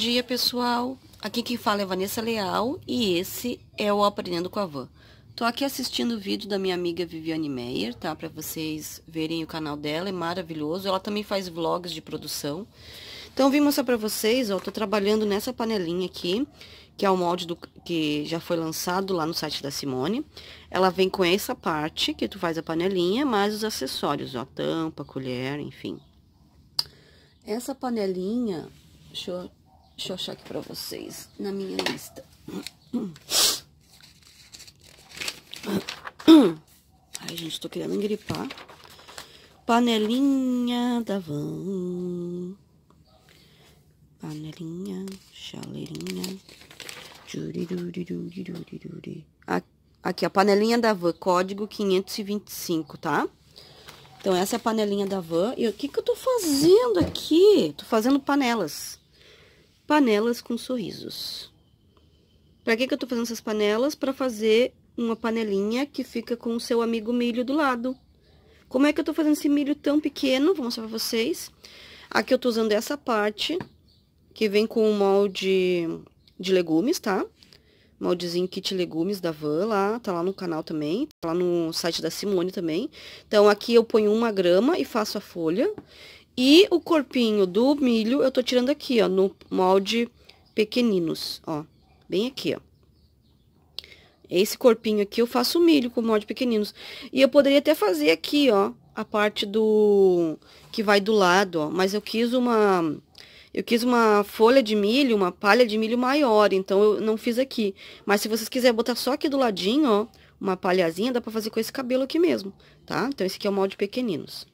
dia, pessoal. Aqui quem fala é Vanessa Leal e esse é o Aprendendo com a Van. Tô aqui assistindo o vídeo da minha amiga Viviane Meyer, tá? Para vocês verem o canal dela, é maravilhoso. Ela também faz vlogs de produção. Então, vim mostrar para vocês, ó, tô trabalhando nessa panelinha aqui, que é o molde do, que já foi lançado lá no site da Simone. Ela vem com essa parte, que tu faz a panelinha, mais os acessórios, ó, tampa, colher, enfim. Essa panelinha, deixa eu Deixa eu achar aqui pra vocês na minha lista. Ai, gente, tô querendo engripar. Panelinha da van. Panelinha, chaleirinha. Aqui, a panelinha da van, código 525, tá? Então, essa é a panelinha da van. E o que que eu tô fazendo aqui? Tô fazendo panelas panelas com sorrisos. Para que, que eu estou fazendo essas panelas? Para fazer uma panelinha que fica com o seu amigo milho do lado. Como é que eu estou fazendo esse milho tão pequeno? Vou mostrar para vocês. Aqui eu estou usando essa parte, que vem com o um molde de legumes, tá? Moldezinho kit legumes da Van lá, tá lá no canal também, tá lá no site da Simone também. Então, aqui eu ponho uma grama e faço a folha. E o corpinho do milho eu tô tirando aqui, ó, no molde pequeninos, ó, bem aqui, ó. Esse corpinho aqui eu faço milho com molde pequeninos. E eu poderia até fazer aqui, ó, a parte do... que vai do lado, ó. Mas eu quis uma... eu quis uma folha de milho, uma palha de milho maior, então eu não fiz aqui. Mas se vocês quiserem botar só aqui do ladinho, ó, uma palhazinha, dá pra fazer com esse cabelo aqui mesmo, tá? Então, esse aqui é o molde pequeninos.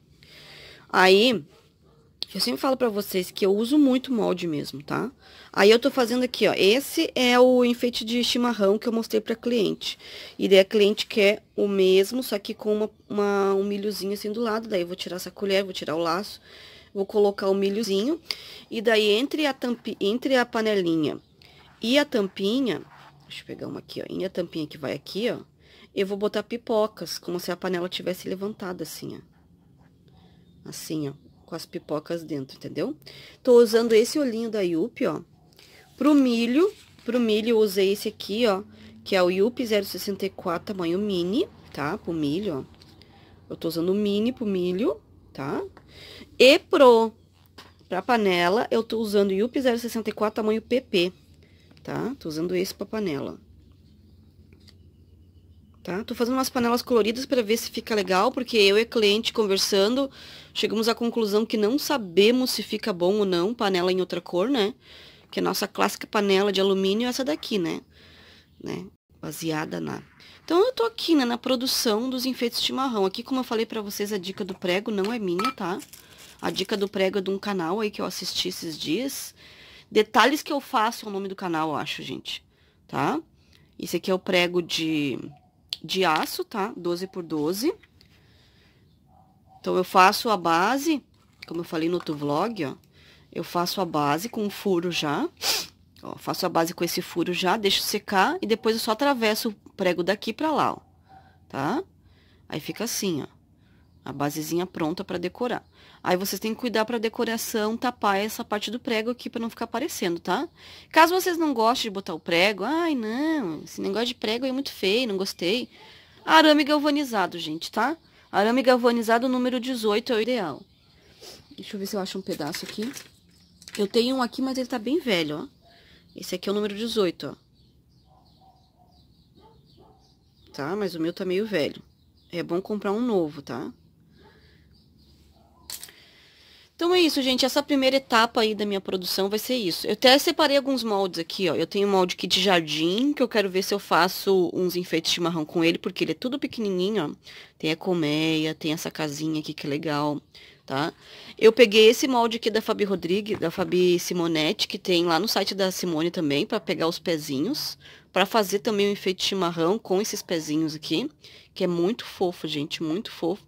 Aí, eu sempre falo para vocês que eu uso muito molde mesmo, tá? Aí eu tô fazendo aqui, ó, esse é o enfeite de chimarrão que eu mostrei pra cliente. E daí a cliente quer o mesmo, só que com uma, uma um milhozinho assim do lado. Daí eu vou tirar essa colher, vou tirar o laço, vou colocar o milhozinho. E daí entre a, tampi, entre a panelinha e a tampinha, deixa eu pegar uma aqui, ó, e a tampinha que vai aqui, ó, eu vou botar pipocas, como se a panela tivesse levantada assim, ó. Assim, ó com as pipocas dentro, entendeu? Tô usando esse olhinho da Yupi, ó. Pro milho, pro milho eu usei esse aqui, ó, que é o Yupi 064 tamanho mini, tá? Pro milho, ó. Eu tô usando o mini pro milho, tá? E pro pra panela, eu tô usando o Yupi 064 tamanho PP, tá? Tô usando esse pra panela. Tá? Tô fazendo umas panelas coloridas para ver se fica legal, porque eu e cliente conversando, chegamos à conclusão que não sabemos se fica bom ou não panela em outra cor, né? Que a nossa clássica panela de alumínio é essa daqui, né? né? Baseada na... Então, eu tô aqui, né, na produção dos enfeites de marrom. Aqui, como eu falei para vocês, a dica do prego não é minha, tá? A dica do prego é de um canal aí que eu assisti esses dias. Detalhes que eu faço é o nome do canal, eu acho, gente. Tá? Esse aqui é o prego de de aço, tá? 12 por 12. Então, eu faço a base, como eu falei no outro vlog, ó. Eu faço a base com o furo já. Ó, faço a base com esse furo já, deixo secar e depois eu só atravesso o prego daqui pra lá, ó. Tá? Aí fica assim, ó a basezinha pronta para decorar. Aí vocês têm que cuidar para decoração, tapar essa parte do prego aqui para não ficar aparecendo, tá? Caso vocês não gostem de botar o prego, ai não, esse negócio de prego é muito feio, não gostei. Arame galvanizado, gente, tá? Arame galvanizado número 18 é o ideal. Deixa eu ver se eu acho um pedaço aqui. Eu tenho um aqui, mas ele tá bem velho, ó. Esse aqui é o número 18, ó. Tá? Mas o meu tá meio velho. É bom comprar um novo, tá? Então é isso, gente. Essa primeira etapa aí da minha produção vai ser isso. Eu até separei alguns moldes aqui, ó. Eu tenho um molde aqui de jardim, que eu quero ver se eu faço uns enfeites de marrom com ele, porque ele é tudo pequenininho, ó. Tem a colmeia, tem essa casinha aqui que é legal, tá? Eu peguei esse molde aqui da Fabi Rodrigues, da Fabi Simonetti, que tem lá no site da Simone também, para pegar os pezinhos, para fazer também o um enfeite de chimarrão com esses pezinhos aqui, que é muito fofo, gente, muito fofo.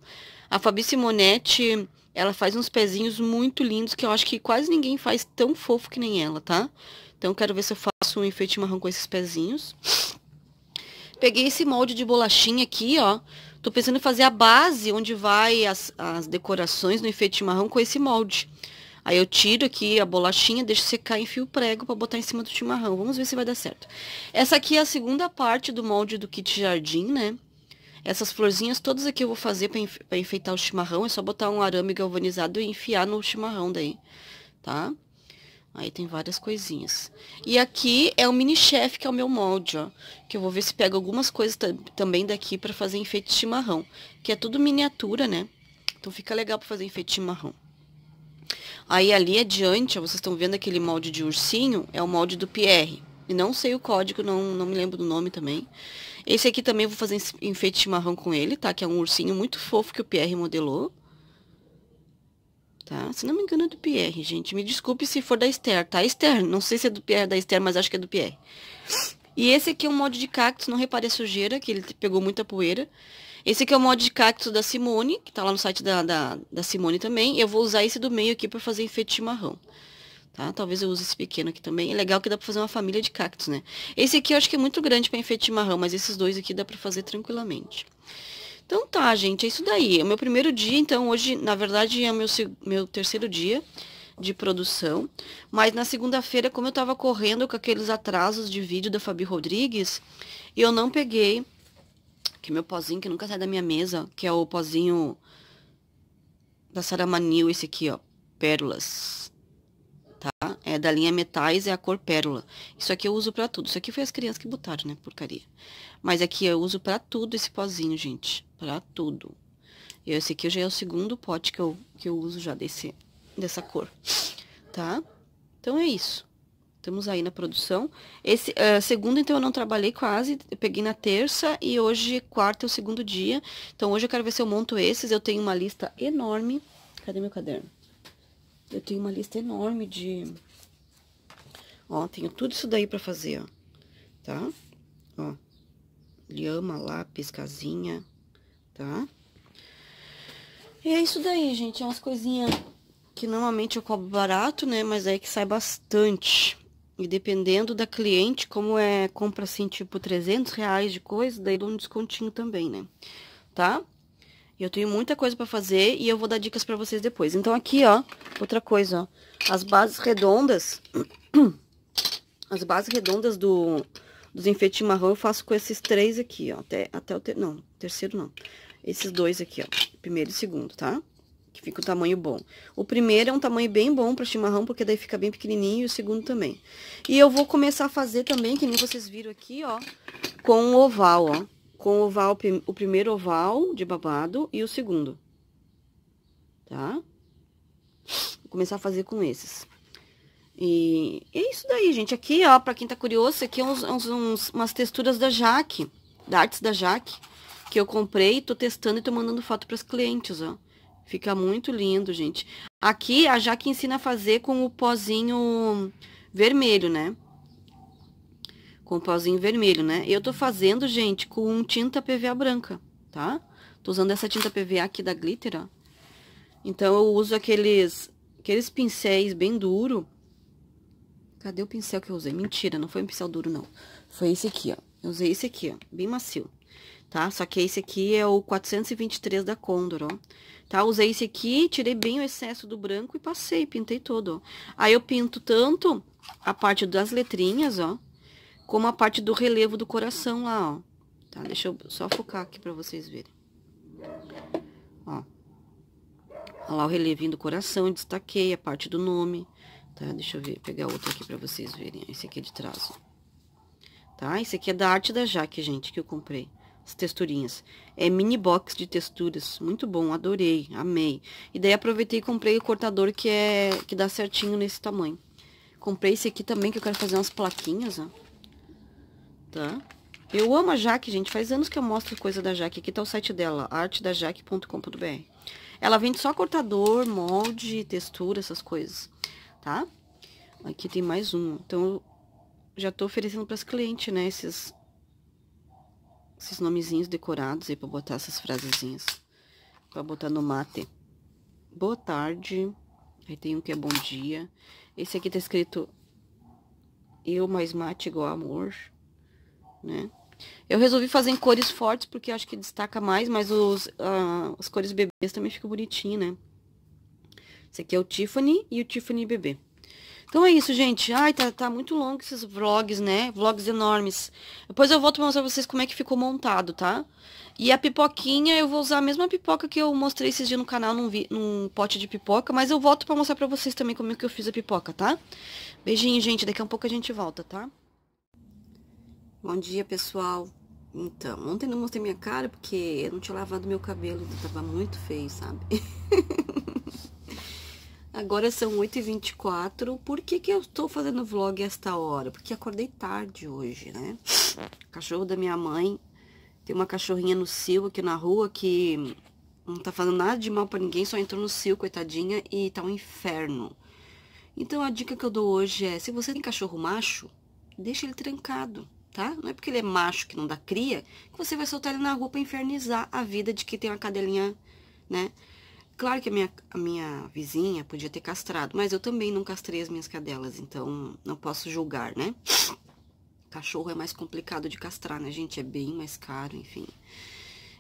A Fabi Simonetti ela faz uns pezinhos muito lindos que eu acho que quase ninguém faz tão fofo que nem ela, tá? Então quero ver se eu faço um enfeite marrom com esses pezinhos. Peguei esse molde de bolachinha aqui, ó. Tô pensando em fazer a base onde vai as, as decorações no enfeite marrom com esse molde. Aí eu tiro aqui a bolachinha, deixo secar e enfio o prego para botar em cima do chimarrão. Vamos ver se vai dar certo. Essa aqui é a segunda parte do molde do kit jardim, né? Essas florzinhas todas aqui eu vou fazer para enfeitar o chimarrão. É só botar um arame galvanizado e enfiar no chimarrão daí, tá? Aí tem várias coisinhas. E aqui é o mini chef, que é o meu molde, ó. Que eu vou ver se pega algumas coisas também daqui para fazer enfeite chimarrão. Que é tudo miniatura, né? Então fica legal para fazer enfeite chimarrão. Aí ali adiante, ó, vocês estão vendo aquele molde de ursinho, é o molde do Pierre. E não sei o código, não, não me lembro do nome também. Esse aqui também vou fazer enfeite chimarrão com ele, tá? Que é um ursinho muito fofo que o Pierre modelou. Tá? Se não me engano é do Pierre, gente. Me desculpe se for da Esther, tá? Esther, não sei se é do Pierre é da Esther, mas acho que é do Pierre. E esse aqui é um molde de cacto, não repare a sujeira, que ele pegou muita poeira. Esse aqui é o molde de cacto da Simone, que tá lá no site da, da, da Simone também. Eu vou usar esse do meio aqui para fazer enfeite chimarrão. marrão. Tá? Talvez eu use esse pequeno aqui também. É legal que dá pra fazer uma família de cactos, né? Esse aqui eu acho que é muito grande pra enfeite de marrão, mas esses dois aqui dá pra fazer tranquilamente. Então tá, gente, é isso daí. É o meu primeiro dia, então hoje, na verdade, é o meu, meu terceiro dia de produção. Mas na segunda-feira, como eu tava correndo com aqueles atrasos de vídeo da Fabi Rodrigues, eu não peguei, que é meu pozinho que nunca sai da minha mesa, que é o pozinho da Saramanil, esse aqui, ó, Pérolas. É da linha metais, é a cor pérola. Isso aqui eu uso pra tudo. Isso aqui foi as crianças que botaram, né? Porcaria. Mas aqui eu uso pra tudo esse pozinho, gente. Pra tudo. E Esse aqui já é o segundo pote que eu, que eu uso já desse, dessa cor, tá? Então, é isso. Estamos aí na produção. Esse uh, segundo, então, eu não trabalhei quase. Eu peguei na terça e hoje, quarta, é o segundo dia. Então, hoje eu quero ver se eu monto esses. Eu tenho uma lista enorme. Cadê meu caderno? Eu tenho uma lista enorme de... Ó, tenho tudo isso daí pra fazer, ó. Tá? Ó. Lhama, lápis, casinha, tá? E é isso daí, gente. É umas coisinhas que normalmente eu cobro barato, né? Mas aí é que sai bastante. E dependendo da cliente, como é compra assim, tipo 300 reais de coisa, daí dou um descontinho também, né? Tá? Eu tenho muita coisa para fazer e eu vou dar dicas para vocês depois. Então, aqui, ó, outra coisa, ó. As bases redondas... as bases redondas do, dos enfeites de marrom eu faço com esses três aqui, ó. Até, até o... Ter, não, terceiro não. Esses dois aqui, ó. Primeiro e segundo, tá? Que fica o um tamanho bom. O primeiro é um tamanho bem bom para chimarrão, porque daí fica bem pequenininho, e o segundo também. E eu vou começar a fazer também, que nem vocês viram aqui, ó, com um oval, ó com oval, o primeiro oval de babado e o segundo, tá? Vou começar a fazer com esses. E é isso daí, gente. Aqui, ó, pra quem tá curioso, aqui é uns, uns, umas texturas da Jaque, da Artes da Jaque, que eu comprei, tô testando e tô mandando foto pras clientes, ó. Fica muito lindo, gente. Aqui, a Jaque ensina a fazer com o pozinho vermelho, né? com pozinho vermelho, né? Eu tô fazendo, gente, com tinta PVA branca, tá? Tô usando essa tinta PVA aqui da Glitter, ó. Então, eu uso aqueles, aqueles pincéis bem duro. Cadê o pincel que eu usei? Mentira, não foi um pincel duro, não. Foi esse aqui, ó. Eu usei esse aqui, ó, bem macio, tá? Só que esse aqui é o 423 da Condor, ó. Tá? Usei esse aqui, tirei bem o excesso do branco e passei, pintei todo, ó. Aí, eu pinto tanto a parte das letrinhas, ó, como a parte do relevo do coração lá, ó. Tá, deixa eu só focar aqui pra vocês verem. Ó. Olha lá o relevinho do coração, destaquei a parte do nome, tá? Deixa eu ver, pegar outro aqui pra vocês verem. Esse aqui é de trás, ó. Tá? Esse aqui é da arte da Jaque, gente, que eu comprei as texturinhas. É mini box de texturas, muito bom, adorei, amei. E daí aproveitei e comprei o cortador que é que dá certinho nesse tamanho. Comprei esse aqui também que eu quero fazer umas plaquinhas, ó tá? Eu amo a Jaque, gente. Faz anos que eu mostro coisa da Jaque. Aqui tá o site dela, artedajaque.com.br. Ela vende só cortador, molde, textura, essas coisas, tá? Aqui tem mais um. Então, já tô oferecendo para clientes, né, esses esses nomezinhos decorados aí para botar essas frasezinhas para botar no mate. Boa tarde. Aí tem um que é bom dia. Esse aqui tá escrito eu mais mate igual amor né? Eu resolvi fazer em cores fortes porque acho que destaca mais, mas os, uh, as cores bebês também ficam bonitinhas, né? Esse aqui é o Tiffany e o Tiffany bebê. Então é isso, gente. Ai, tá, tá muito longo esses vlogs, né? Vlogs enormes. Depois eu volto pra mostrar pra vocês como é que ficou montado, tá? E a pipoquinha, eu vou usar a mesma pipoca que eu mostrei esses dias no canal, num, vi, num pote de pipoca. Mas eu volto pra mostrar pra vocês também como é que eu fiz a pipoca, tá? Beijinho, gente. Daqui a um pouco a gente volta, tá? Bom dia, pessoal. Então, ontem não mostrei minha cara porque eu não tinha lavado meu cabelo, então tava muito feio, sabe? Agora são 8h24. Por que que eu tô fazendo vlog esta hora? Porque acordei tarde hoje, né? O cachorro da minha mãe. Tem uma cachorrinha no cio aqui na rua que não tá fazendo nada de mal para ninguém, só entrou no cio, coitadinha, e tá um inferno. Então, a dica que eu dou hoje é, se você tem cachorro macho, deixa ele trancado tá? Não é porque ele é macho que não dá cria que você vai soltar ele na rua para infernizar a vida de que tem uma cadelinha, né? Claro que a minha, a minha vizinha podia ter castrado, mas eu também não castrei as minhas cadelas, então não posso julgar, né? Cachorro é mais complicado de castrar, né, gente? É bem mais caro, enfim.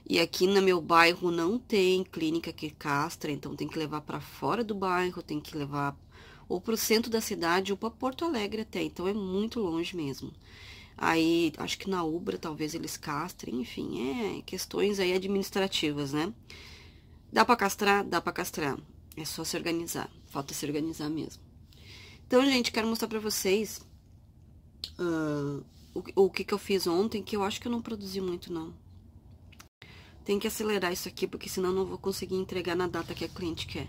E aqui no meu bairro não tem clínica que castra, então tem que levar para fora do bairro, tem que levar ou para o centro da cidade ou para Porto Alegre até. Então é muito longe mesmo. Aí, acho que na Ubra talvez eles castrem, enfim, é questões aí administrativas, né? Dá para castrar? Dá para castrar. É só se organizar. Falta se organizar mesmo. Então, gente, quero mostrar para vocês uh, o, o que, que eu fiz ontem, que eu acho que eu não produzi muito, não. Tem que acelerar isso aqui, porque senão não vou conseguir entregar na data que a cliente quer.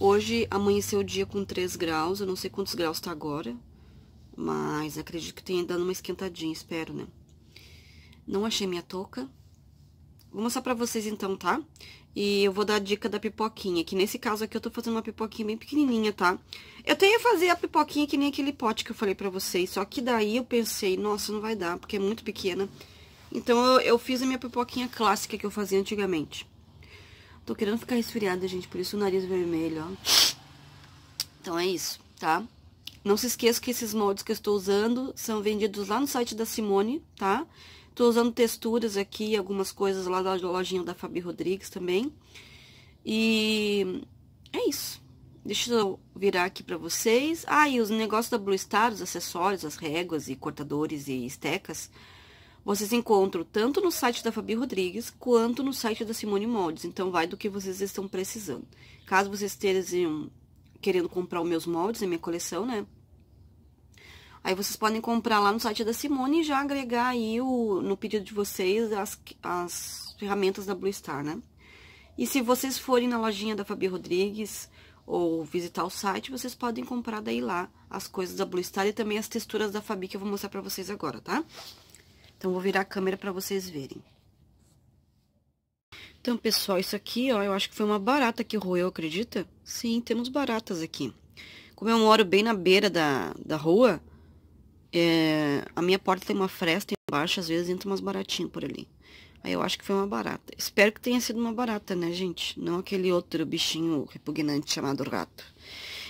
Hoje amanheceu o dia com 3 graus, eu não sei quantos graus tá agora. Mas acredito que tenha dado uma esquentadinha, espero, né? Não achei minha touca. Vou mostrar pra vocês então, tá? E eu vou dar a dica da pipoquinha, que nesse caso aqui eu tô fazendo uma pipoquinha bem pequenininha, tá? Eu tenho que fazer a pipoquinha que nem aquele pote que eu falei pra vocês, só que daí eu pensei, nossa, não vai dar, porque é muito pequena. Então, eu, eu fiz a minha pipoquinha clássica que eu fazia antigamente. Tô querendo ficar resfriada, gente, por isso o nariz vermelho, ó. Então, é isso, tá? Não se esqueça que esses moldes que eu estou usando são vendidos lá no site da Simone, tá? Estou usando texturas aqui, algumas coisas lá da lojinha da Fabi Rodrigues também. E é isso. Deixa eu virar aqui para vocês. Ah, e os negócios da Blue Star, os acessórios, as réguas e cortadores e estecas, vocês encontram tanto no site da Fabi Rodrigues quanto no site da Simone Moldes. Então, vai do que vocês estão precisando. Caso vocês estejam querendo comprar os meus moldes, a minha coleção, né? Aí vocês podem comprar lá no site da Simone e já agregar aí o, no pedido de vocês as, as ferramentas da Blue Star, né? E se vocês forem na lojinha da Fabi Rodrigues ou visitar o site, vocês podem comprar daí lá as coisas da Blue Star e também as texturas da Fabi que eu vou mostrar pra vocês agora, tá? Então, vou virar a câmera pra vocês verem. Então, pessoal, isso aqui, ó, eu acho que foi uma barata que roeu, acredita? Sim, temos baratas aqui. Como eu moro bem na beira da, da rua, é, a minha porta tem uma fresta embaixo, às vezes entra umas baratinhas por ali. Aí eu acho que foi uma barata. Espero que tenha sido uma barata, né, gente? Não aquele outro bichinho repugnante chamado rato.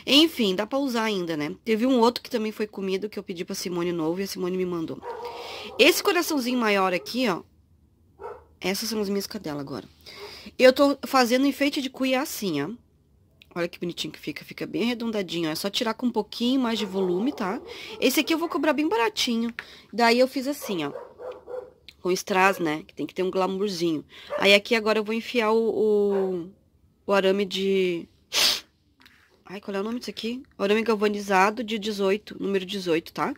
Enfim, dá pra usar ainda, né? Teve um outro que também foi comido, que eu pedi pra Simone novo e a Simone me mandou. Esse coraçãozinho maior aqui, ó. Essas são as minhas cadelas agora. Eu tô fazendo enfeite de cuia assim, ó. Olha que bonitinho que fica, fica bem arredondadinho. É só tirar com um pouquinho mais de volume, tá? Esse aqui eu vou cobrar bem baratinho. Daí eu fiz assim, ó. Com strass, né? Que tem que ter um glamourzinho. Aí aqui agora eu vou enfiar o, o, o arame de... Ai, qual é o nome disso aqui? Arame galvanizado de 18, número 18, tá?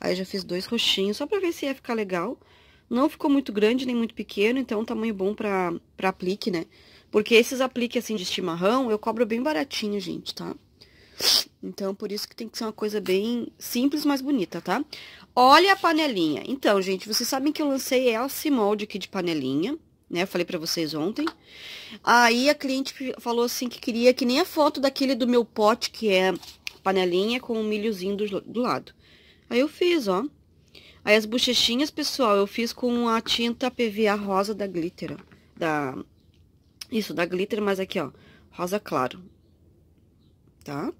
Aí já fiz dois roxinhos, só pra ver se ia ficar legal. Não ficou muito grande, nem muito pequeno, então um tamanho bom pra, pra aplique, né? Porque esses apliques, assim, de chimarrão, eu cobro bem baratinho, gente, tá? Então, por isso que tem que ser uma coisa bem simples, mas bonita, tá? Olha a panelinha. Então, gente, vocês sabem que eu lancei esse molde aqui de panelinha, né? Eu falei pra vocês ontem. Aí, a cliente falou assim que queria que nem a foto daquele do meu pote, que é panelinha com o um milhozinho do, do lado. Aí, eu fiz, ó. Aí, as bochechinhas, pessoal, eu fiz com a tinta PVA rosa da Glitter, da isso, dá glitter, mas aqui, ó, rosa claro. Tá?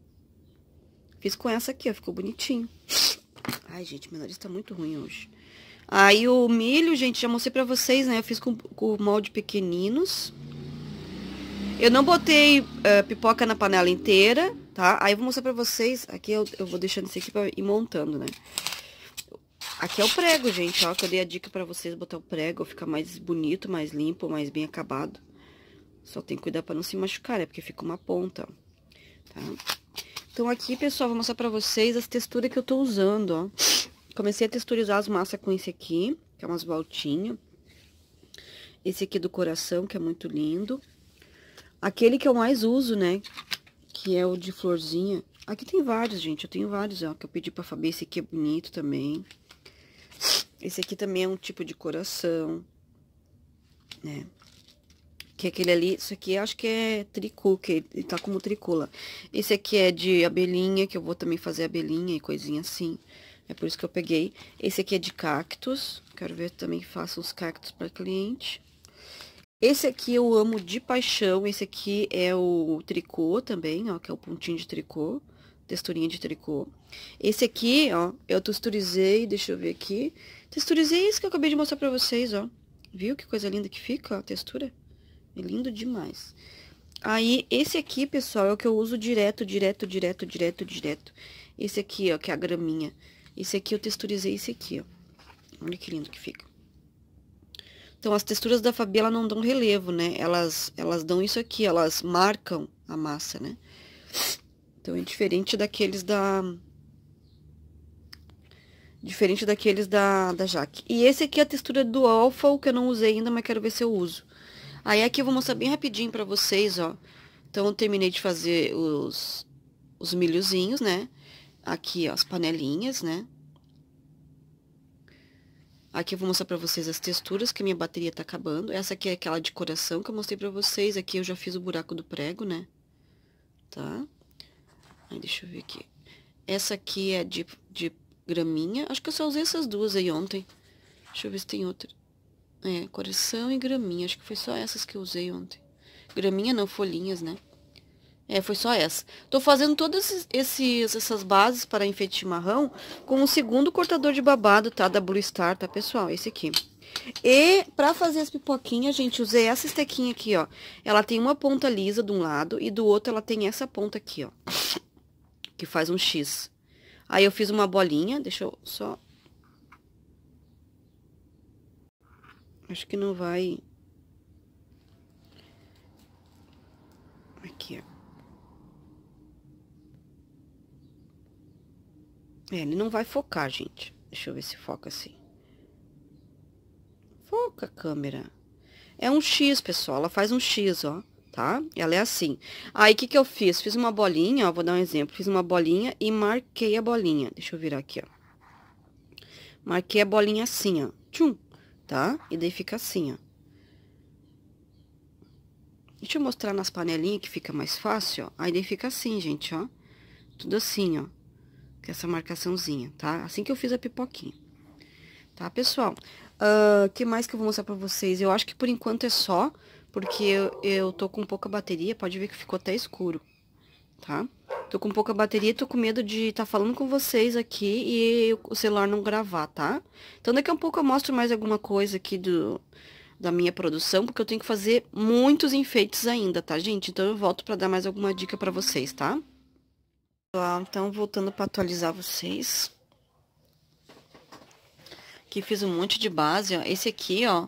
Fiz com essa aqui, ó, ficou bonitinho. Ai, gente, meu nariz tá muito ruim hoje. Aí o milho, gente, já mostrei pra vocês, né? Eu fiz com, com molde pequeninos. Eu não botei uh, pipoca na panela inteira, tá? Aí eu vou mostrar pra vocês. Aqui eu, eu vou deixando isso aqui pra ir montando, né? Aqui é o prego, gente, ó. Que eu dei a dica pra vocês botar o prego. Fica mais bonito, mais limpo, mais bem acabado. Só tem que cuidar pra não se machucar, né? Porque fica uma ponta, ó. Tá? Então, aqui, pessoal, vou mostrar pra vocês as texturas que eu tô usando, ó. Comecei a texturizar as massas com esse aqui, que é umas voltinhas. Esse aqui é do coração, que é muito lindo. Aquele que eu mais uso, né? Que é o de florzinha. Aqui tem vários, gente. Eu tenho vários, ó. Que eu pedi pra Fabi. Esse aqui é bonito também. Esse aqui também é um tipo de coração, né? Que é aquele ali, isso aqui acho que é tricô, que ele tá como tricula. Esse aqui é de abelhinha, que eu vou também fazer abelhinha e coisinha assim. É por isso que eu peguei. Esse aqui é de cactos. Quero ver também que faço os cactos para cliente. Esse aqui eu amo de paixão. Esse aqui é o tricô também, ó, que é o pontinho de tricô. Texturinha de tricô. Esse aqui, ó, eu texturizei, deixa eu ver aqui. Texturizei isso que eu acabei de mostrar pra vocês, ó. Viu que coisa linda que fica a textura? É lindo demais. Aí, esse aqui, pessoal, é o que eu uso direto, direto, direto, direto, direto. Esse aqui, ó, que é a graminha. Esse aqui eu texturizei esse aqui, ó. Olha que lindo que fica. Então, as texturas da Fabi, não dão relevo, né? Elas, elas dão isso aqui, elas marcam a massa, né? Então, é diferente daqueles da... Diferente daqueles da, da Jaque. E esse aqui é a textura do alfa, que eu não usei ainda, mas quero ver se eu uso. Aí aqui eu vou mostrar bem rapidinho pra vocês, ó. Então, eu terminei de fazer os, os milhozinhos, né? Aqui, ó, as panelinhas, né? Aqui eu vou mostrar pra vocês as texturas, que minha bateria tá acabando. Essa aqui é aquela de coração que eu mostrei pra vocês. Aqui eu já fiz o buraco do prego, né? Tá? Aí, deixa eu ver aqui. Essa aqui é de, de graminha. Acho que eu só usei essas duas aí ontem. Deixa eu ver se tem outra. É, coração e graminha. Acho que foi só essas que eu usei ontem. Graminha não, folhinhas, né? É, foi só essa. Tô fazendo todas esses, essas bases para enfeite chimarrão com o segundo cortador de babado, tá? Da Blue Star, tá, pessoal? Esse aqui. E para fazer as pipoquinhas, gente, usei essa estequinha aqui, ó. Ela tem uma ponta lisa de um lado e do outro ela tem essa ponta aqui, ó. Que faz um X. Aí eu fiz uma bolinha, deixa eu só Acho que não vai... Aqui, ó. É, ele não vai focar, gente. Deixa eu ver se foca assim. Foca a câmera. É um X, pessoal. Ela faz um X, ó, tá? Ela é assim. Aí, o que que eu fiz? Fiz uma bolinha, ó, vou dar um exemplo. Fiz uma bolinha e marquei a bolinha. Deixa eu virar aqui, ó. Marquei a bolinha assim, ó. Tchum tá? E daí fica assim, ó. Deixa eu mostrar nas panelinhas que fica mais fácil, ó. Aí daí fica assim, gente, ó. Tudo assim, ó. Com essa marcaçãozinha, tá? Assim que eu fiz a pipoquinha. Tá, pessoal? Uh, que mais que eu vou mostrar pra vocês? Eu acho que por enquanto é só, porque eu, eu tô com pouca bateria. Pode ver que ficou até escuro, tá? Tô com pouca bateria, tô com medo de estar tá falando com vocês aqui e o celular não gravar, tá? Então daqui a um pouco eu mostro mais alguma coisa aqui do da minha produção, porque eu tenho que fazer muitos enfeites ainda, tá, gente? Então eu volto para dar mais alguma dica para vocês, tá? Então voltando para atualizar vocês. Aqui fiz um monte de base, ó. Esse aqui, ó,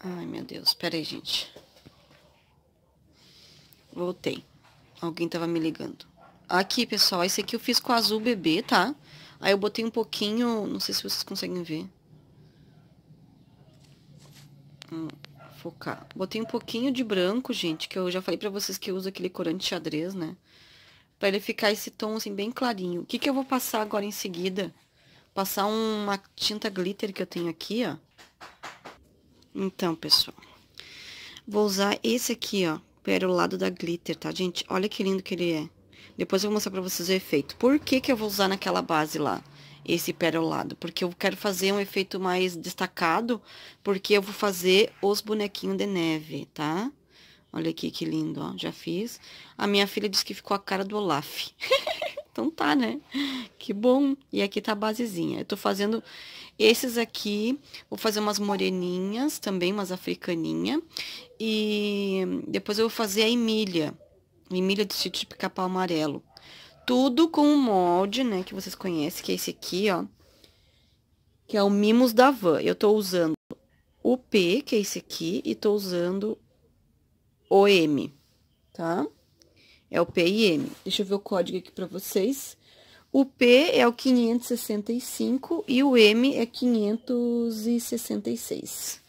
Ai, meu Deus. Pera aí, gente. Voltei. Alguém tava me ligando. Aqui, pessoal, esse aqui eu fiz com azul bebê, tá? Aí eu botei um pouquinho, não sei se vocês conseguem ver. Hum, focar. Botei um pouquinho de branco, gente, que eu já falei pra vocês que eu uso aquele corante xadrez, né? Pra ele ficar esse tom, assim, bem clarinho. O que que eu vou passar agora em seguida? Passar uma tinta glitter que eu tenho aqui, ó. Então, pessoal, vou usar esse aqui, ó, perolado da glitter, tá, gente? Olha que lindo que ele é. Depois eu vou mostrar pra vocês o efeito. Por que que eu vou usar naquela base lá? esse perolado, porque eu quero fazer um efeito mais destacado, porque eu vou fazer os bonequinhos de neve, tá? Olha aqui que lindo, ó, já fiz. A minha filha disse que ficou a cara do Olaf. Então tá, né? Que bom. E aqui tá a basezinha. Eu tô fazendo esses aqui. Vou fazer umas moreninhas também, umas africaninhas. E depois eu vou fazer a emília. Emília do sítio de pica-pau amarelo. Tudo com o um molde, né? Que vocês conhecem, que é esse aqui, ó. Que é o Mimos da Van. Eu tô usando o P, que é esse aqui, e tô usando o M, tá? Tá? É o PIM. Deixa eu ver o código aqui para vocês. O P é o 565 e o M é 566.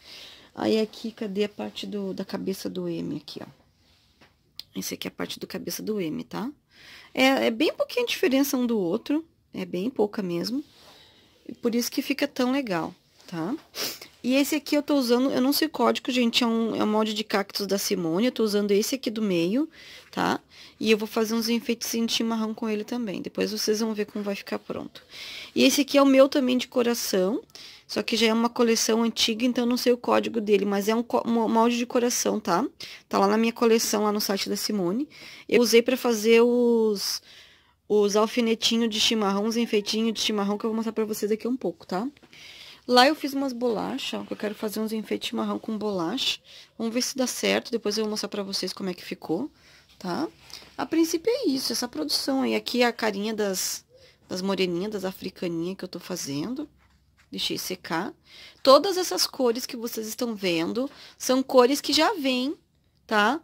Aí aqui, cadê a parte do, da cabeça do M aqui, ó? Esse aqui é a parte do cabeça do M, tá? É, é bem pouquinha diferença um do outro, é bem pouca mesmo. Por isso que fica tão legal, tá? E esse aqui eu tô usando, eu não sei o código, gente, é um, é um molde de cactos da Simone, eu tô usando esse aqui do meio, tá? E eu vou fazer uns enfeites de chimarrão com ele também, depois vocês vão ver como vai ficar pronto. E esse aqui é o meu também de coração, só que já é uma coleção antiga, então eu não sei o código dele, mas é um, um molde de coração, tá? Tá lá na minha coleção, lá no site da Simone. Eu usei pra fazer os, os alfinetinhos de chimarrão, os enfeitinhos de chimarrão, que eu vou mostrar pra vocês daqui a um pouco, Tá? Lá eu fiz umas bolachas, que eu quero fazer uns enfeites marrão com bolacha. Vamos ver se dá certo, depois eu vou mostrar pra vocês como é que ficou, tá? A princípio é isso, essa produção aí. Aqui é a carinha das, das moreninhas, das africaninhas que eu tô fazendo. Deixei secar. Todas essas cores que vocês estão vendo são cores que já vêm, tá?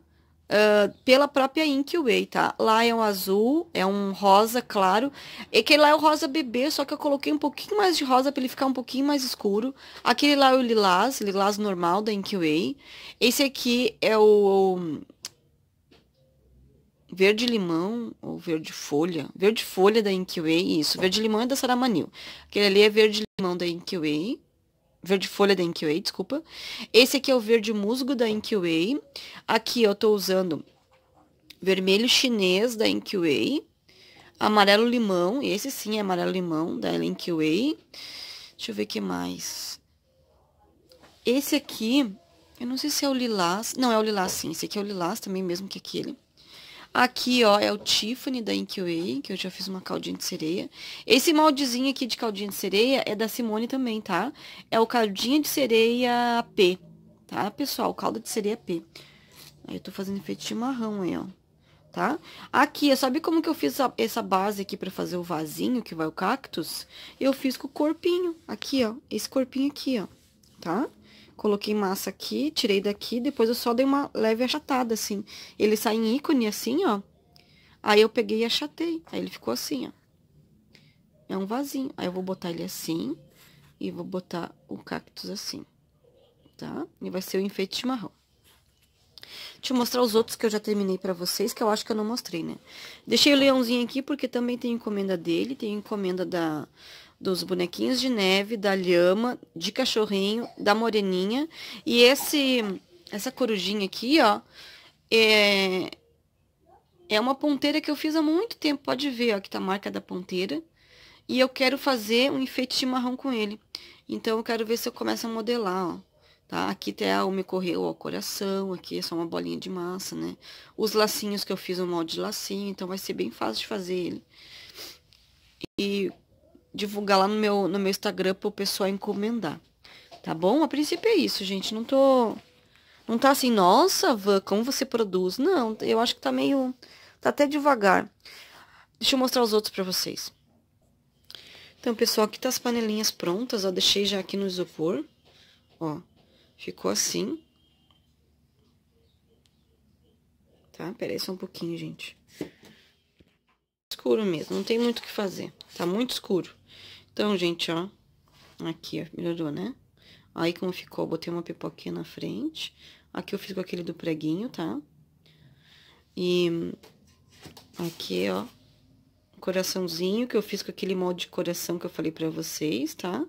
Uh, pela própria Inkway, tá? Lá é um azul, é um rosa claro. E é aquele lá é o rosa bebê, só que eu coloquei um pouquinho mais de rosa para ele ficar um pouquinho mais escuro. Aquele lá é o lilás, lilás normal da Inkway. Esse aqui é o, o verde limão ou verde folha, verde folha da Inkway, isso. Verde limão é da Saramanil. Aquele ali é verde limão da Inkway. Verde folha da Inkway, desculpa. Esse aqui é o verde musgo da Inkway. Aqui eu tô usando vermelho chinês da Inkway. Amarelo limão, esse sim é amarelo limão da Inkway. Deixa eu ver o que mais. Esse aqui, eu não sei se é o lilás. Não, é o lilás sim. Esse aqui é o lilás também, mesmo que é aquele. Aqui, ó, é o Tiffany da Inkway, que eu já fiz uma caldinha de sereia. Esse moldezinho aqui de caldinha de sereia é da Simone também, tá? É o caldinha de sereia P, tá, pessoal? Calda de sereia P. Aí eu tô fazendo efeito chimarrão aí, ó. Tá? Aqui, é, sabe como que eu fiz essa base aqui pra fazer o vasinho, que vai o cactus? Eu fiz com o corpinho, aqui, ó. Esse corpinho aqui, ó. Tá? coloquei massa aqui, tirei daqui, depois eu só dei uma leve achatada, assim. Ele sai em ícone, assim, ó. Aí eu peguei e achatei. Aí ele ficou assim, ó. É um vasinho. Aí eu vou botar ele assim e vou botar o cactus assim, tá? E vai ser o enfeite de marrom. Deixa eu mostrar os outros que eu já terminei pra vocês, que eu acho que eu não mostrei, né? Deixei o leãozinho aqui porque também tem encomenda dele, tem encomenda da dos bonequinhos de neve, da lhama, de cachorrinho, da moreninha. E esse, essa corujinha aqui, ó, é, é uma ponteira que eu fiz há muito tempo. Pode ver, ó, que tá a marca da ponteira. E eu quero fazer um enfeite de marrom com ele. Então, eu quero ver se eu começo a modelar, ó. Tá? Aqui até tá o me correu o coração, aqui é só uma bolinha de massa, né? Os lacinhos que eu fiz, um molde de lacinho, então vai ser bem fácil de fazer ele. E divulgar lá no meu, no meu Instagram pro pessoal encomendar. Tá bom? A princípio é isso, gente. Não tô. Não tá assim, nossa, Van, como você produz? Não, eu acho que tá meio. Tá até devagar. Deixa eu mostrar os outros pra vocês. Então, pessoal, aqui tá as panelinhas prontas, ó. Deixei já aqui no isopor. Ó, ficou assim. Tá? Peraí só um pouquinho, gente. Escuro mesmo, não tem muito o que fazer. Tá muito escuro. Então, gente, ó, aqui, ó, melhorou, né? Aí, como ficou, botei uma pipoquinha na frente. Aqui eu fiz com aquele do preguinho, tá? E aqui, ó, coraçãozinho que eu fiz com aquele molde de coração que eu falei pra vocês, tá?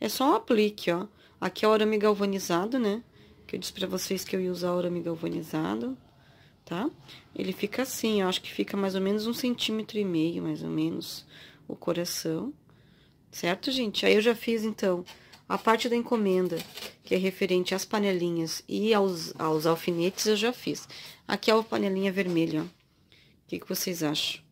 É só um aplique, ó. Aqui é o arame galvanizado, né? Que eu disse pra vocês que eu ia usar o arame galvanizado, tá? Ele fica assim, ó, acho que fica mais ou menos um centímetro e meio, mais ou menos, o coração. Certo, gente? Aí eu já fiz, então, a parte da encomenda, que é referente às panelinhas e aos, aos alfinetes, eu já fiz. Aqui é a panelinha vermelha, ó. O que, que vocês acham?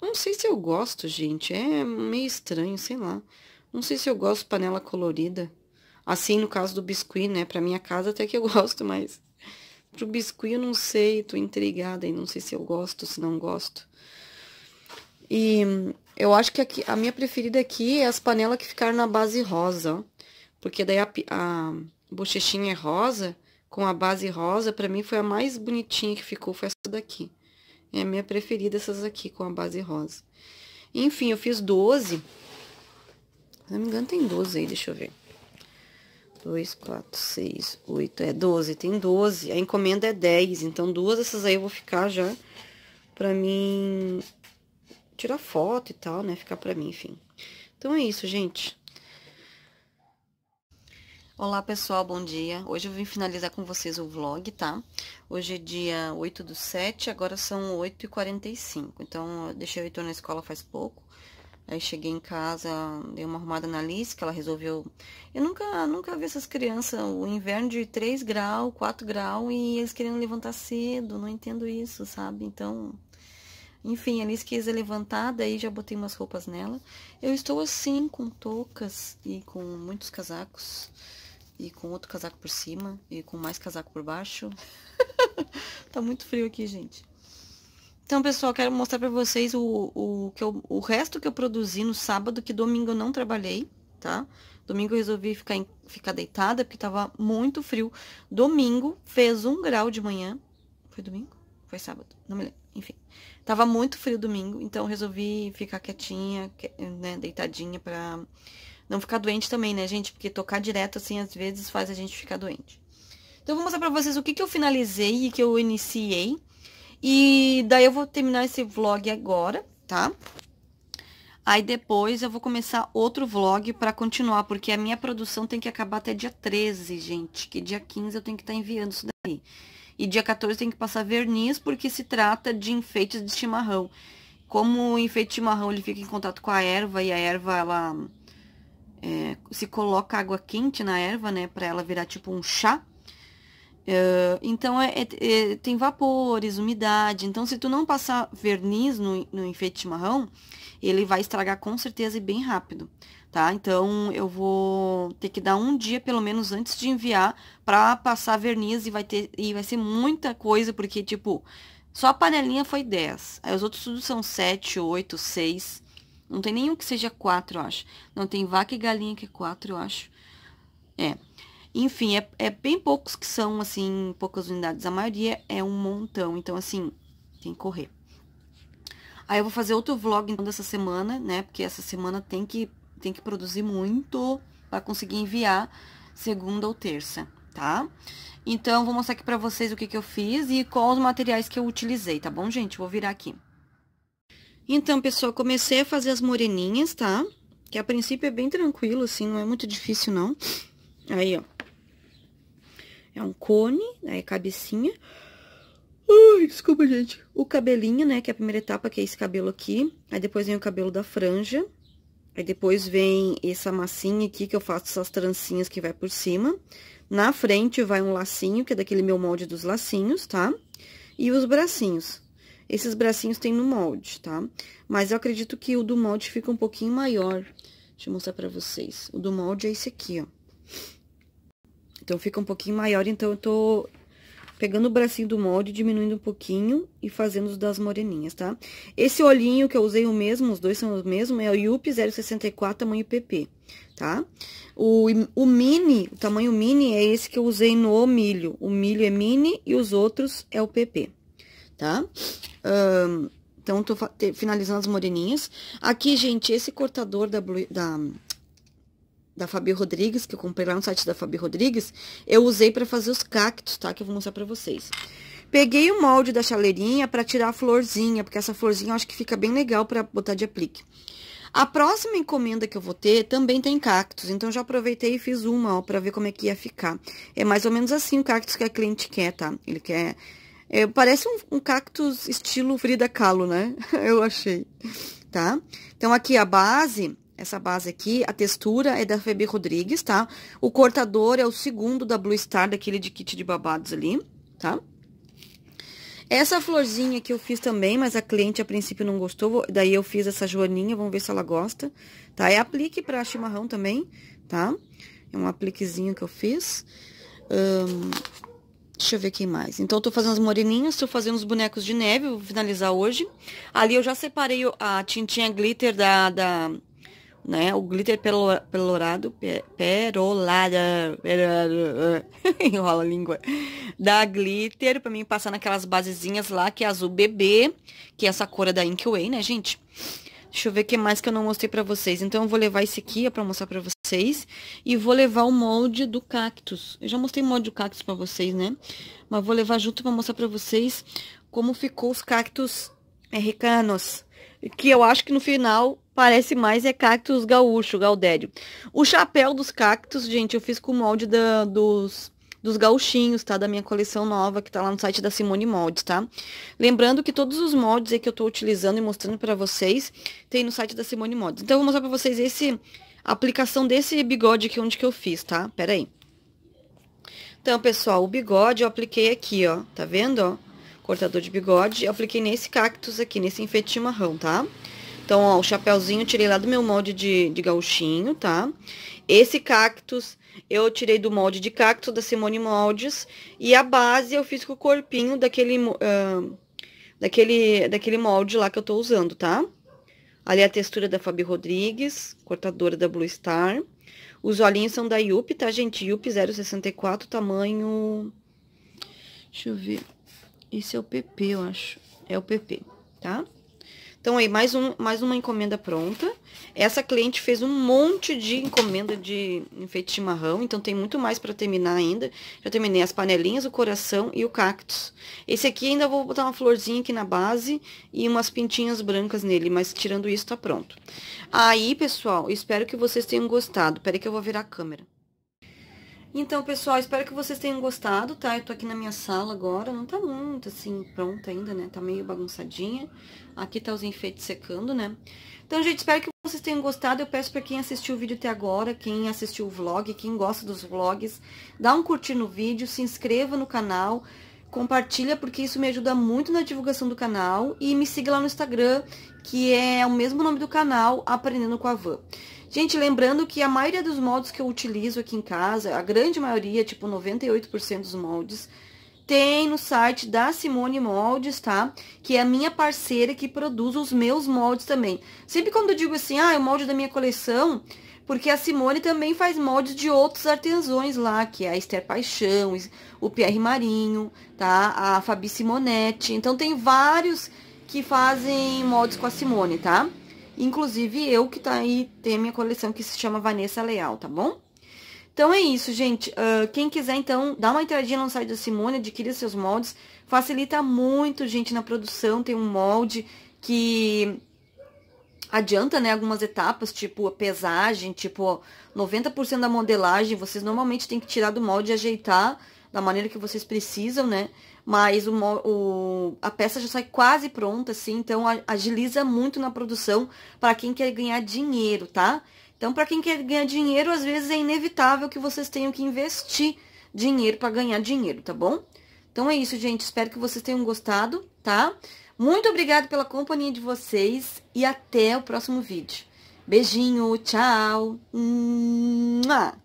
Não sei se eu gosto, gente. É meio estranho, sei lá. Não sei se eu gosto panela colorida. Assim, no caso do biscuit, né? Pra minha casa até que eu gosto, mas... Pro biscuit eu não sei, tô intrigada e não sei se eu gosto, se não gosto. E eu acho que aqui, a minha preferida aqui é as panelas que ficaram na base rosa, ó. Porque daí a, a bochechinha é rosa, com a base rosa, pra mim foi a mais bonitinha que ficou, foi essa daqui. É a minha preferida, essas aqui, com a base rosa. Enfim, eu fiz 12. Se não me engano, tem 12 aí, deixa eu ver. 2, 4, 6, 8, é 12, tem 12. A encomenda é 10, então duas dessas aí eu vou ficar já pra mim tirar foto e tal, né? Ficar pra mim, enfim. Então é isso, gente. Olá, pessoal, bom dia. Hoje eu vim finalizar com vocês o vlog, tá? Hoje é dia 8 do 7, agora são 8h45. Então, eu deixei o Heitor na escola faz pouco. Aí cheguei em casa, dei uma arrumada na Liz, que ela resolveu... Eu nunca, nunca vi essas crianças, o inverno de 3 graus, 4 graus, e eles querendo levantar cedo, não entendo isso, sabe? Então, enfim, a é levantada, aí já botei umas roupas nela. Eu estou assim, com toucas e com muitos casacos. E com outro casaco por cima. E com mais casaco por baixo. tá muito frio aqui, gente. Então, pessoal, quero mostrar pra vocês o, o, que eu, o resto que eu produzi no sábado, que domingo eu não trabalhei, tá? Domingo eu resolvi ficar, em, ficar deitada, porque tava muito frio. Domingo fez um grau de manhã. Foi domingo? Foi sábado? Não me lembro. Enfim. Tava muito frio domingo, então resolvi ficar quietinha, né, deitadinha pra não ficar doente também, né, gente? Porque tocar direto, assim, às vezes faz a gente ficar doente. Então, eu vou mostrar pra vocês o que, que eu finalizei e que eu iniciei. E daí eu vou terminar esse vlog agora, tá? Aí depois eu vou começar outro vlog pra continuar, porque a minha produção tem que acabar até dia 13, gente. Que dia 15 eu tenho que estar tá enviando isso daí. E dia 14 tem que passar verniz, porque se trata de enfeites de chimarrão. Como o enfeite de chimarrão ele fica em contato com a erva, e a erva, ela... É, se coloca água quente na erva, né, para ela virar tipo um chá. É, então, é, é, é, tem vapores, umidade. Então, se tu não passar verniz no, no enfeite chimarrão, ele vai estragar com certeza e bem rápido tá? Então eu vou ter que dar um dia pelo menos antes de enviar para passar verniz e vai ter e vai ser muita coisa porque tipo, só a panelinha foi 10. Aí os outros tudo são 7, 8, 6. Não tem nenhum que seja 4, eu acho. Não tem vaca e galinha que é 4, eu acho. É. Enfim, é, é bem poucos que são, assim, poucas unidades. A maioria é um montão. Então, assim, tem que correr. Aí eu vou fazer outro vlog então, dessa semana, né? Porque essa semana tem que tem que produzir muito para conseguir enviar segunda ou terça, tá? Então, vou mostrar aqui para vocês o que, que eu fiz e quais os materiais que eu utilizei, tá bom, gente? Vou virar aqui. Então, pessoal, comecei a fazer as moreninhas, tá? Que a princípio é bem tranquilo, assim, não é muito difícil, não. Aí, ó. É um cone, aí né, é cabecinha. Ai, desculpa, gente. O cabelinho, né, que é a primeira etapa, que é esse cabelo aqui. Aí, depois vem o cabelo da franja, Aí depois vem essa massinha aqui, que eu faço essas trancinhas que vai por cima. Na frente vai um lacinho, que é daquele meu molde dos lacinhos, tá? E os bracinhos. Esses bracinhos tem no molde, tá? Mas eu acredito que o do molde fica um pouquinho maior. Deixa eu mostrar pra vocês. O do molde é esse aqui, ó. Então, fica um pouquinho maior, então, eu tô pegando o bracinho do molde, diminuindo um pouquinho e fazendo os das moreninhas, tá? Esse olhinho que eu usei o mesmo, os dois são os mesmos, é o Yup 064 tamanho PP, tá? O, o mini, o tamanho mini é esse que eu usei no milho. O milho é mini e os outros é o PP, tá? Um, então, tô finalizando as moreninhas. Aqui, gente, esse cortador da, da da Fabi Rodrigues, que eu comprei lá no site da Fabi Rodrigues, eu usei para fazer os cactos, tá? Que eu vou mostrar para vocês. Peguei o molde da chaleirinha para tirar a florzinha, porque essa florzinha eu acho que fica bem legal para botar de aplique. A próxima encomenda que eu vou ter também tem cactos, então já aproveitei e fiz uma, ó, pra ver como é que ia ficar. É mais ou menos assim o cactus que a cliente quer, tá? Ele quer... É, parece um, um cactus estilo Frida Kahlo, né? eu achei, tá? Então, aqui a base essa base aqui, a textura é da Febi Rodrigues, tá? O cortador é o segundo da Blue Star, daquele de kit de babados ali, tá? Essa florzinha que eu fiz também, mas a cliente a princípio não gostou, daí eu fiz essa joaninha, vamos ver se ela gosta, tá? É aplique pra chimarrão também, tá? É um apliquezinho que eu fiz. deixa eu ver quem mais. Então, eu tô fazendo as moreninhas, tô fazendo os bonecos de neve, vou finalizar hoje. Ali eu já separei a tintinha glitter da, da né? O glitter pelourado, perolada, enrola a língua, da glitter para mim passar naquelas basezinhas lá, que é azul bebê, que é essa cor da Inkway, né, gente? Deixa eu ver o que mais que eu não mostrei pra vocês. Então, eu vou levar esse aqui, é pra mostrar pra vocês. E vou levar o molde do cactus. Eu já mostrei o molde do cactus pra vocês, né? Mas vou levar junto pra mostrar pra vocês como ficou os cactus ricanos. Que eu acho que no final parece mais é cactus gaúcho, gaudério. O chapéu dos cactos, gente, eu fiz com o molde da, dos dos gauchinhos, tá? Da minha coleção nova, que tá lá no site da Simone Moldes, tá? Lembrando que todos os moldes aí que eu tô utilizando e mostrando pra vocês, tem no site da Simone Moldes. Então, eu vou mostrar pra vocês esse, a aplicação desse bigode aqui, onde que eu fiz, tá? Pera aí. Então, pessoal, o bigode eu apliquei aqui, ó. Tá vendo, ó? Cortador de bigode. Eu apliquei nesse cactus aqui, nesse enfeite marrão, tá? Tá? Então, ó, o chapéuzinho tirei lá do meu molde de, de gauchinho, tá? Esse cactus eu tirei do molde de cactus da Simone Moldes. E a base eu fiz com o corpinho daquele, uh, daquele, daquele molde lá que eu tô usando, tá? Ali a textura da Fabi Rodrigues, cortadora da Blue Star. Os olhinhos são da Yup, tá, gente? Yup 064, tamanho... Deixa eu ver. Esse é o PP, eu acho. É o PP, tá? Tá? Então, aí, mais, um, mais uma encomenda pronta. Essa cliente fez um monte de encomenda de enfeite chimarrão, então tem muito mais para terminar ainda. Já terminei as panelinhas, o coração e o cactus. Esse aqui ainda vou botar uma florzinha aqui na base e umas pintinhas brancas nele, mas tirando isso, tá pronto. Aí, pessoal, espero que vocês tenham gostado. Peraí que eu vou virar a câmera. Então, pessoal, espero que vocês tenham gostado, tá? Eu tô aqui na minha sala agora, não tá muito, assim, pronta ainda, né? Tá meio bagunçadinha. Aqui tá os enfeites secando, né? Então, gente, espero que vocês tenham gostado. Eu peço pra quem assistiu o vídeo até agora, quem assistiu o vlog, quem gosta dos vlogs, dá um curtir no vídeo, se inscreva no canal, compartilha porque isso me ajuda muito na divulgação do canal e me siga lá no Instagram, que é o mesmo nome do canal, Aprendendo com a Van. Gente, lembrando que a maioria dos moldes que eu utilizo aqui em casa, a grande maioria, tipo 98% dos moldes, tem no site da Simone Moldes, tá? Que é a minha parceira que produz os meus moldes também. Sempre quando eu digo assim, ah, é o molde da minha coleção, porque a Simone também faz moldes de outros artesãos lá, que é a Esther Paixão, o Pierre Marinho, tá? A Fabi Simonetti. Então tem vários que fazem moldes com a Simone, tá? Inclusive eu que tá aí, tem a minha coleção que se chama Vanessa Leal, tá bom? Então é isso, gente. Uh, quem quiser, então, dá uma entradinha no site da Simone, adquira seus moldes. Facilita muito, gente, na produção. Tem um molde que adianta, né, algumas etapas, tipo a pesagem, tipo 90% da modelagem, vocês normalmente têm que tirar do molde e ajeitar da maneira que vocês precisam, né? Mas o, o, a peça já sai quase pronta, assim, então agiliza muito na produção para quem quer ganhar dinheiro, tá? Então, para quem quer ganhar dinheiro, às vezes é inevitável que vocês tenham que investir dinheiro para ganhar dinheiro, tá bom? Então é isso, gente. Espero que vocês tenham gostado, tá? Muito obrigado pela companhia de vocês e até o próximo vídeo. Beijinho, tchau! Mua!